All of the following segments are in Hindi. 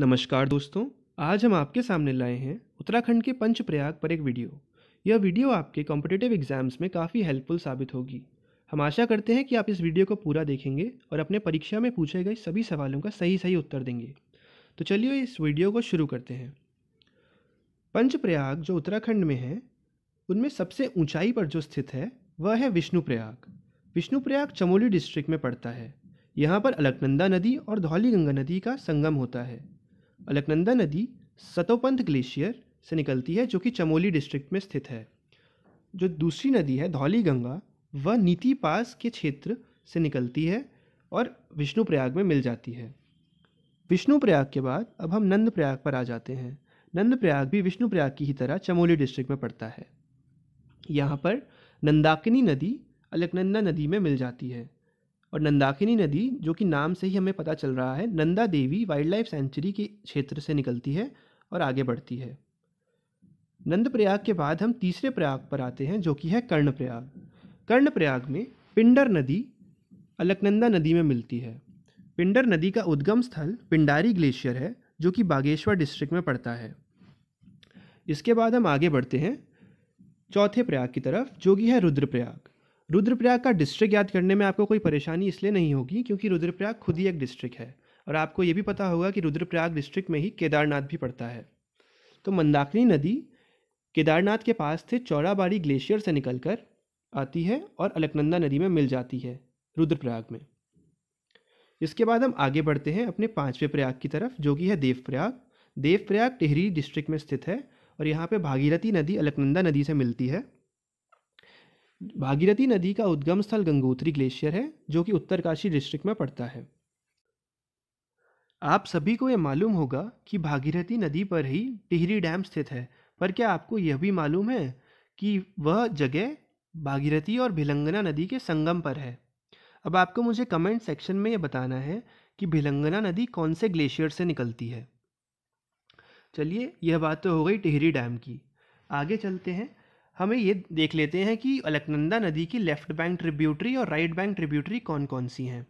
नमस्कार दोस्तों आज हम आपके सामने लाए हैं उत्तराखंड के पंचप्रयाग पर एक वीडियो यह वीडियो आपके कॉम्पिटेटिव एग्जाम्स में काफ़ी हेल्पफुल साबित होगी हम आशा करते हैं कि आप इस वीडियो को पूरा देखेंगे और अपने परीक्षा में पूछे गए सभी सवालों का सही सही उत्तर देंगे तो चलिए इस वीडियो को शुरू करते हैं पंचप्रयाग जो उत्तराखंड में है उनमें सबसे ऊँचाई पर जो स्थित है वह है विष्णु विष्णुप्रयाग चमोली डिस्ट्रिक्ट में पड़ता है यहाँ पर अलकनंदा नदी और धौली गंगा नदी का संगम होता है अलकनंदा नदी सतोपंथ ग्लेशियर से निकलती है जो कि चमोली डिस्ट्रिक्ट में स्थित है जो दूसरी नदी है धौली गंगा वह नीति पास के क्षेत्र से निकलती है और विष्णुप्रयाग में मिल जाती है विष्णुप्रयाग के बाद अब हम नंद प्रयाग पर आ जाते हैं नंद प्रयाग भी विष्णुप्रयाग की ही तरह चमोली डिस्ट्रिक्ट में पड़ता है यहाँ पर नंदाकिनी नदी अलकनंदा नदी में मिल जाती है और नंदाकिनी नदी जो कि नाम से ही हमें पता चल रहा है Nanda Devi wild life sanctuary के क्षेत्र से निकलती है और आगे बढ़ती है नंद प्रयाग के बाद हम तीसरे प्रयाग पर आते हैं जो कि है कर्ण प्रयाग कर्ण प्रयाग में पिंडर नदी अलकनंदा नदी में मिलती है पिंडर नदी का उद्गम स्थल पिंडारी ग्लेशियर है जो कि बागेश्वर डिस्ट्रिक्ट में पड़ता है इसके बाद हम आगे बढ़ते हैं चौथे प्रयाग की तरफ जो कि है रुद्रप्रयाग रुद्रप्रयाग का डिस्ट्रिक्ट याद करने में आपको कोई परेशानी इसलिए नहीं होगी क्योंकि रुद्रप्रयाग खुद ही एक डिस्ट्रिक्ट है और आपको ये भी पता होगा कि रुद्रप्रयाग डिस्ट्रिक्ट में ही केदारनाथ भी पड़ता है तो मंदाकिनी नदी केदारनाथ के पास से चौराबाड़ी ग्लेशियर से कर आती है और अलकनंदा नदी में मिल जाती है रुद्रप्रयाग में इसके बाद हम आगे बढ़ते हैं अपने पाँचवें प्रयाग की तरफ जो कि है देवप्रयाग देवप्रयाग टिहरी डिस्ट्रिक्ट में स्थित है और यहाँ पे भागीरथी नदी अलकनंदा नदी से मिलती है भागीरथी नदी का उद्गम स्थल गंगोत्री ग्लेशियर है जो कि उत्तरकाशी डिस्ट्रिक्ट में पड़ता है आप सभी को यह मालूम होगा कि भागीरथी नदी पर ही टिहरी डैम स्थित है पर क्या आपको यह भी मालूम है कि वह जगह भागीरथी और भिलंगना नदी के संगम पर है अब आपको मुझे कमेंट सेक्शन में यह बताना है कि भिलंगना नदी कौन से ग्लेशियर से निकलती है चलिए यह बात तो हो गई टिहरी डैम की आगे चलते हैं हमें ये देख लेते हैं कि अलकनंदा नदी की लेफ़्ट बैंक ट्रिब्यूटरी और राइट बैंक ट्रिब्यूटरी कौन कौन सी हैं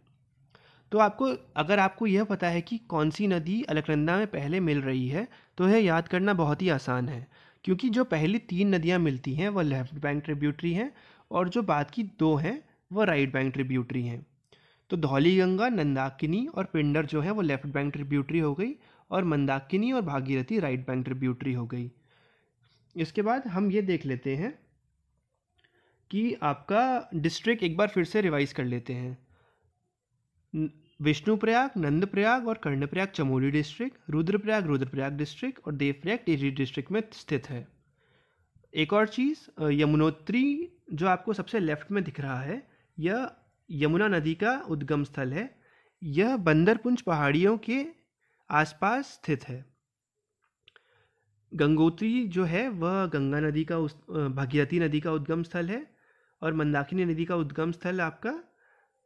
तो आपको अगर आपको यह पता है कि कौन सी नदी अलकनंदा में पहले मिल रही है तो यह याद करना बहुत ही आसान है क्योंकि जो पहली तीन नदियाँ मिलती हैं वह लेफ़्ट बैंक ट्रिब्यूटरी हैं और जो बाद की दो हैं वह राइट बैंक ट्रिब्यूटरी हैं तो धौली गंगा नंदाकिनी और पिंडर जो है वो लेफ़्ट बैंक ट्रिब्यूटरी हो गई और मंदाकिनी और भागीरथी राइट बैंक ट्रिब्यूटरी हो गई इसके बाद हम ये देख लेते हैं कि आपका डिस्ट्रिक्ट एक बार फिर से रिवाइज कर लेते हैं विष्णुप्रयाग नंदप्रयाग और कर्णप्रयाग चमोली डिस्ट्रिक्ट रुद्रप्रयाग रुद्रप्रयाग डिस्ट्रिक्ट और देवप्रयाग टिहरी डिस्ट्रिक्ट में स्थित है एक और चीज़ यमुनोत्री जो आपको सबसे लेफ्ट में दिख रहा है यह यमुना नदी का उद्गम स्थल है यह बंदरपुंज पहाड़ियों के आसपास स्थित है गंगोत्री जो है वह गंगा नदी का उस भागीरथी नदी का उद्गम स्थल है और मंदाकिनी नदी का उद्गम स्थल आपका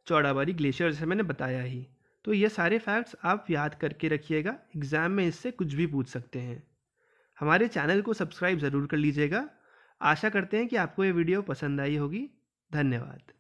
चौड़ाबारी ग्लेशियर जैसे मैंने बताया ही तो ये सारे फैक्ट्स आप याद करके रखिएगा एग्ज़ाम में इससे कुछ भी पूछ सकते हैं हमारे चैनल को सब्सक्राइब ज़रूर कर लीजिएगा आशा करते हैं कि आपको ये वीडियो पसंद आई होगी धन्यवाद